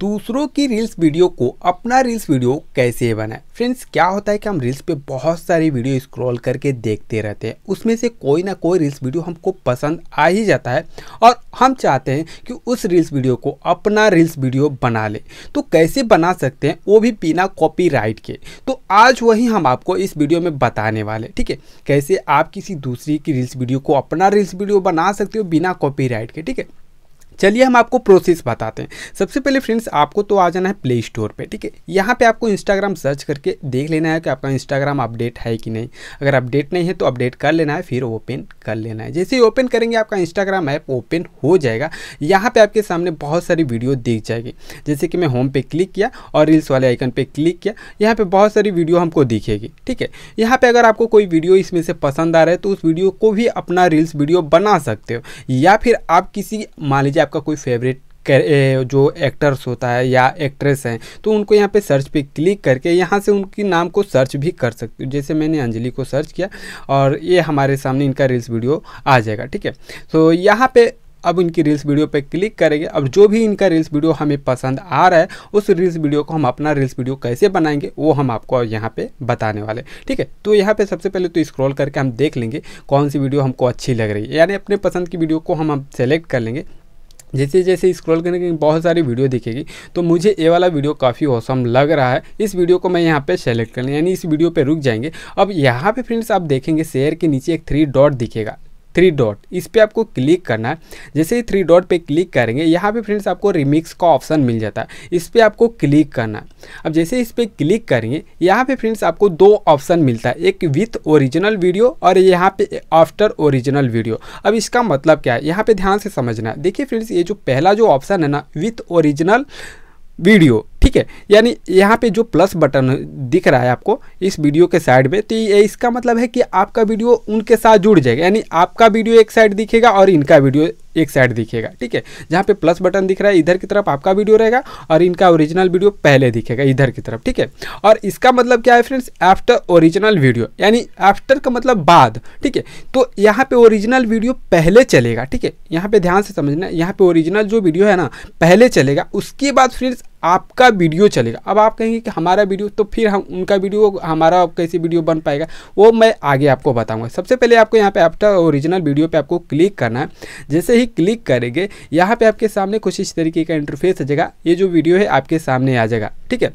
दूसरों की reels video को अपना रील्स वीडियो कैसे बनाए फ्रेंड्स क्या होता है कि हम रील्स पे बहुत सारी वीडियो स्क्रॉल करके देखते रहते हैं उसमें से कोई ना कोई रील्स वीडियो हमको पसंद आ ही जाता है और हम चाहते हैं कि उस रील्स वीडियो को अपना रील्स वीडियो बना ले तो कैसे बना सकते हैं वो भी बिना कॉपी के तो आज वही हम आपको इस वीडियो में बताने वाले ठीक है कैसे आप किसी दूसरी की रील्स वीडियो को अपना रील्स वीडियो बना सकते हो बिना कॉपी के ठीक है चलिए हम आपको प्रोसेस बताते हैं सबसे पहले फ्रेंड्स आपको तो आ जाना है प्ले स्टोर पे ठीक है यहाँ पे आपको इंस्टाग्राम सर्च करके देख लेना है कि आपका इंस्टाग्राम अपडेट है कि नहीं अगर अपडेट नहीं है तो अपडेट कर लेना है फिर ओपन कर लेना है जैसे ही ओपन करेंगे आपका इंस्टाग्राम ऐप ओपन हो जाएगा यहाँ पर आपके सामने बहुत सारी वीडियो दिख जाएगी जैसे कि मैं होम पे क्लिक किया और रील्स वाले आइकन पर क्लिक किया यहाँ पर बहुत सारी वीडियो हमको दिखेगी ठीक है यहाँ पर अगर आपको कोई वीडियो इसमें से पसंद आ रहा है तो उस वीडियो को भी अपना रील्स वीडियो बना सकते हो या फिर आप किसी मान लीजिए आपका कोई फेवरेट जो एक्टर्स होता है या एक्ट्रेस हैं तो उनको यहाँ पे सर्च पे क्लिक करके यहाँ से उनके नाम को सर्च भी कर सकते हो जैसे मैंने अंजलि को सर्च किया और ये हमारे सामने इनका रील्स वीडियो आ जाएगा ठीक है तो यहाँ पे अब इनकी रील्स वीडियो पे क्लिक करेंगे अब जो भी इनका रील्स वीडियो हमें पसंद आ रहा है उस रील्स वीडियो को हम अपना रील्स वीडियो कैसे बनाएंगे वो हम आपको यहाँ पे बताने वाले ठीक है तो यहाँ पे सबसे पहले तो स्क्रॉल करके हम देख लेंगे कौन सी वीडियो हमको अच्छी लग रही है यानी अपने पसंद की वीडियो को हम, हम सेलेक्ट कर लेंगे जैसे जैसे स्क्रॉल करने के बहुत सारी वीडियो दिखेगी तो मुझे ये वाला वीडियो काफ़ी औसम लग रहा है इस वीडियो को मैं यहाँ पे सेलेक्ट कर लें यानी इस वीडियो पे रुक जाएंगे अब यहाँ पे फ्रेंड्स आप देखेंगे शेयर के नीचे एक थ्री डॉट दिखेगा थ्री डॉट इस पर आपको क्लिक करना है जैसे ही थ्री डॉट पे क्लिक करेंगे यहाँ पे फ्रेंड्स आपको रिमिक्स का ऑप्शन मिल जाता है इस पर आपको क्लिक करना है अब जैसे इस पर क्लिक करेंगे यहाँ पे फ्रेंड्स आपको दो ऑप्शन मिलता है एक विथ ओरिजिनल वीडियो और यहाँ पे आफ्टर ओरिजिनल वीडियो अब इसका मतलब क्या है यहाँ पे ध्यान से समझना है देखिए फ्रेंड्स ये जो पहला जो ऑप्शन है ना विथ ओरिजिनल वीडियो ठीक है यानी यहाँ पे जो प्लस बटन दिख रहा है आपको इस वीडियो के साइड में तो ये इसका मतलब है कि आपका वीडियो उनके साथ जुड़ जाएगा यानी आपका वीडियो एक साइड दिखेगा और इनका वीडियो एक साइड दिखेगा ठीक है जहाँ पे प्लस बटन दिख रहा है इधर की तरफ आपका वीडियो रहेगा और इनका ओरिजिनल वीडियो पहले दिखेगा इधर की तरफ ठीक है और इसका मतलब क्या है फ्रेंड्स आफ्टर ओरिजिनल वीडियो यानी आफ्टर का मतलब बाद ठीक है तो यहाँ पे ओरिजिनल वीडियो पहले चलेगा ठीक है यहाँ पे ध्यान से समझना यहाँ पे ओरिजिनल जो वीडियो है ना पहले चलेगा उसके बाद फ्रेंड्स आपका वीडियो चलेगा अब आप कहेंगे कि हमारा वीडियो तो फिर हम उनका वीडियो हमारा कैसी वीडियो बन पाएगा वो मैं आगे आपको बताऊंगा सबसे पहले आपको यहाँ पे आफ्टर ओरिजिनल वीडियो पे आपको क्लिक करना है जैसे ही क्लिक करेंगे यहाँ पे आपके सामने कुछ इस तरीके का इंटरफेस आ जाएगा ये जो वीडियो है आपके सामने आ जाएगा ठीक है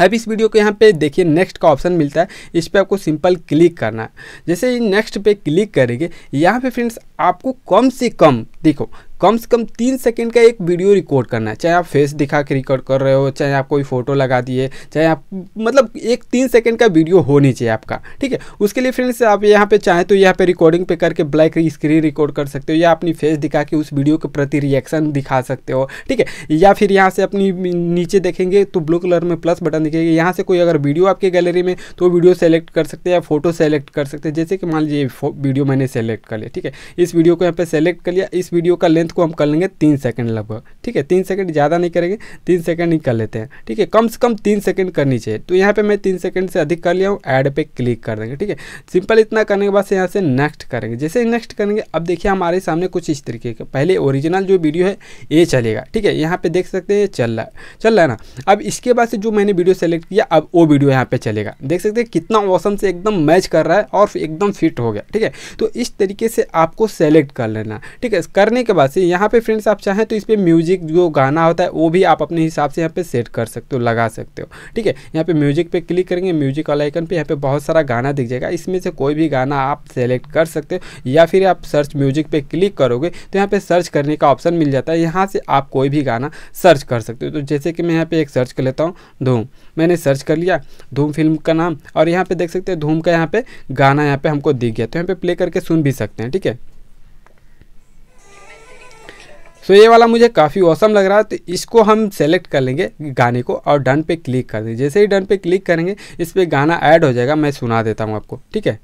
अब इस वीडियो को यहाँ पे देखिए नेक्स्ट का ऑप्शन मिलता है इस पर आपको सिंपल क्लिक करना है जैसे ही नेक्स्ट पे क्लिक करेंगे यहाँ पे फ्रेंड्स आपको कम से कम देखो कम से कम तीन सेकेंड का एक वीडियो रिकॉर्ड करना है चाहे आप फेस दिखा के रिकॉर्ड कर रहे हो चाहे आप कोई फ़ोटो लगा दिए चाहे आप मतलब एक तीन सेकेंड का वीडियो होनी चाहिए आपका ठीक है उसके लिए फ्रेंड्स आप यहाँ पे चाहें तो यहाँ पे रिकॉर्डिंग पे करके ब्लैक स्क्रीन रिकॉर्ड कर सकते हो या अपनी फेस दिखा के उस वीडियो के प्रति रिएक्शन दिखा सकते हो ठीक है या फिर यहाँ से अपनी नीचे देखेंगे तो ब्लू कलर में प्लस बटन दिखेगा यहाँ से कोई अगर वीडियो आपके गैलरी में तो वीडियो सेलेक्ट कर सकते हैं या फोटो सेलेक्ट कर सकते हैं जैसे कि मान लीजिए वीडियो मैंने सेलेक्ट कर लिया ठीक है इस वीडियो को यहाँ पर सेलेक्ट कर लिया इस वीडियो का लेंथ लेंथ को हम कर लेंगे तीन सेकंड लगभग ठीक है तीन सेकंड ज़्यादा नहीं करेंगे तीन सेकंड ही कर लेते हैं ठीक है कम से कम तीन सेकंड करनी चाहिए तो यहाँ पे मैं तीन सेकंड से अधिक कर लिया हूँ ऐड पे क्लिक कर देंगे ठीक है सिंपल इतना करने के बाद से यहाँ से नेक्स्ट करेंगे जैसे नेक्स्ट करेंगे अब देखिए हमारे सामने कुछ इस तरीके का पहले ओरिजिनल जो वीडियो है ये चलेगा ठीक है यहाँ पर देख सकते हैं चल रहा है चल रहा है ना अब इसके बाद से जो मैंने वीडियो सेलेक्ट किया अब वो वीडियो यहाँ पर चलेगा देख सकते हैं कितना मौसम से एकदम मैच कर रहा है और एकदम फिट हो गया ठीक है तो इस तरीके से आपको सेलेक्ट कर लेना ठीक है करने के बाद से से यहाँ पे फ्रेंड्स आप चाहें तो इस पर म्यूजिक जो गाना होता है वो भी आप अपने हिसाब से यहाँ पे सेट कर सकते हो लगा सकते हो ठीक है यहाँ पे म्यूजिक पे क्लिक करेंगे म्यूजिक वाला आइकन पे यहाँ पे बहुत सारा गाना दिख जाएगा इसमें से कोई भी गाना आप सेलेक्ट कर सकते हो या फिर आप सर्च म्यूजिक पे क्लिक करोगे तो यहाँ पर सर्च करने का ऑप्शन मिल जाता है यहाँ से आप कोई भी गाना सर्च कर सकते हो तो जैसे कि मैं यहाँ पे एक सर्च कर लेता हूँ धूम मैंने सर्च कर लिया धूम फिल्म का नाम और यहाँ पे देख सकते हैं धूम का यहाँ पे गाना यहाँ पर हमको दिख गया तो यहाँ पर प्ले करके सुन भी सकते हैं ठीक है सो ये वाला मुझे काफ़ी औसम लग रहा है तो इसको हम सेलेक्ट कर लेंगे गाने को और डन पे क्लिक कर देंगे जैसे ही डन पे क्लिक करेंगे इस पर गाना ऐड हो जाएगा मैं सुना देता हूँ आपको ठीक है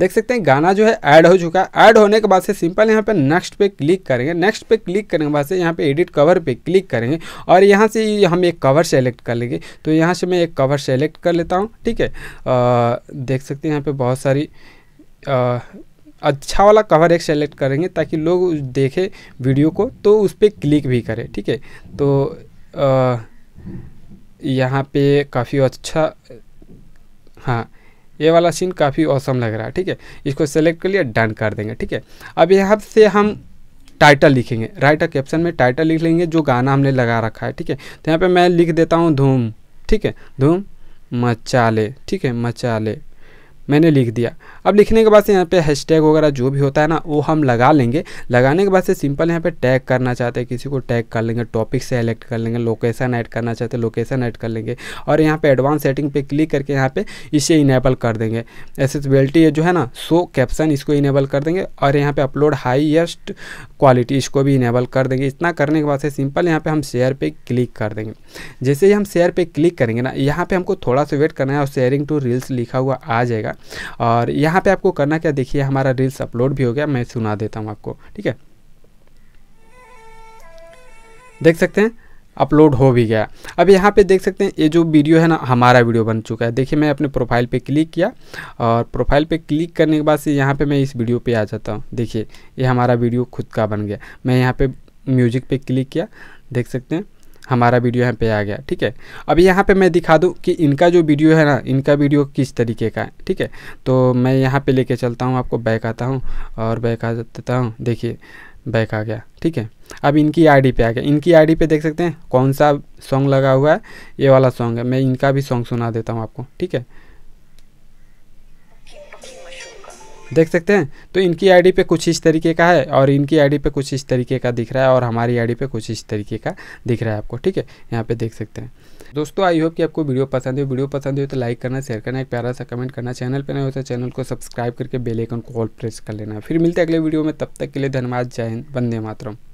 देख सकते हैं गाना जो है ऐड हो चुका है ऐड होने के बाद से सिंपल यहाँ पे नेक्स्ट पे क्लिक करेंगे नेक्स्ट पे क्लिक करने के बाद से यहाँ पे एडिट कवर पे क्लिक करेंगे और यहाँ से हम एक कवर सेलेक्ट कर लेंगे तो यहाँ से मैं एक कवर सेलेक्ट कर लेता हूँ ठीक है देख सकते हैं यहाँ पे बहुत सारी आ, अच्छा वाला कवर एक सेलेक्ट करेंगे ताकि लोग देखें वीडियो को तो उस पर क्लिक भी करें ठीक है तो यहाँ पे काफ़ी अच्छा हाँ ये वाला सीन काफ़ी औसम लग रहा है ठीक है इसको सेलेक्ट कर लिया डन कर देंगे ठीक है अब यहाँ से हम टाइटल लिखेंगे राइटर कैप्शन में टाइटल लिख लेंगे जो गाना हमने लगा रखा है ठीक है तो यहाँ पे मैं लिख देता हूँ धूम ठीक है धूम मचाले ठीक है मचाले मैंने लिख दिया अब लिखने के बाद से यहाँ पे हैशटैग वगैरह जो भी होता है ना वो हम लगा लेंगे लगाने के बाद से सिंपल यहाँ पे टैग करना चाहते हैं किसी को टैग कर लेंगे टॉपिक सेलेक्ट कर लेंगे लोकेशन ऐड करना चाहते हैं लोकेशन ऐड कर लेंगे और यहाँ पे एडवांस सेटिंग पे क्लिक करके यहाँ पे इसे इनेबल कर देंगे एसेसबिलिटी जो है ना सो कैप्शन इसको इनेबल कर देंगे और यहाँ पर अपलोड हाइएस्ट क्वालिटी इसको भी इनेबल कर देंगे इतना करने के बाद से सिंपल यहाँ पर हम शेयर पर क्लिक कर देंगे जैसे ही हम शेयर पर क्लिक करेंगे ना यहाँ पर हमको थोड़ा सा वेट करना है और शेयरिंग टू रील्स लिखा हुआ आ जाएगा है और यहाँ पे आपको करना क्या देखिए हमारा रील्स अपलोड भी हो गया मैं सुना देता हूँ आपको ठीक है देख सकते हैं अपलोड हो भी गया अब यहाँ पे देख सकते हैं ये जो वीडियो है ना हमारा वीडियो बन चुका है देखिए मैं अपने प्रोफाइल पे क्लिक किया और प्रोफाइल पे क्लिक करने के बाद से यहाँ पे मैं इस वीडियो पे आ जाता हूँ देखिए ये हमारा वीडियो खुद का बन गया मैं यहाँ पे म्यूजिक पे क्लिक किया देख सकते हैं हमारा वीडियो यहाँ पे आ गया ठीक है अभी यहाँ पे मैं दिखा दूँ कि इनका जो वीडियो है ना इनका वीडियो किस तरीके का है ठीक है तो मैं यहाँ पे लेके चलता हूँ आपको बैक आता हूँ और बैक आ देता हूँ देखिए बैक आ गया ठीक है अब इनकी आईडी पे आ गया इनकी आईडी पे देख सकते हैं कौन सा सॉन्ग लगा हुआ है ये वाला सॉन्ग है मैं इनका भी सॉन्ग सुना देता हूँ आपको ठीक है देख सकते हैं तो इनकी आईडी पे कुछ इस तरीके का है और इनकी आईडी पे कुछ इस तरीके का दिख रहा है और हमारी आईडी पे कुछ इस तरीके का दिख रहा है आपको ठीक है यहाँ पे देख सकते हैं दोस्तों आई होप कि आपको वीडियो पसंद हो वीडियो पसंद हो तो लाइक करना शेयर करना एक प्यारा सा कमेंट करना चैनल पर नहीं होता तो चैनल को सब्सक्राइब करके बेलेकन को ऑल प्रेस कर लेना फिर मिलते अगले वीडियो में तब तक के लिए धन्यवाद जय हिंद वंदे मातरम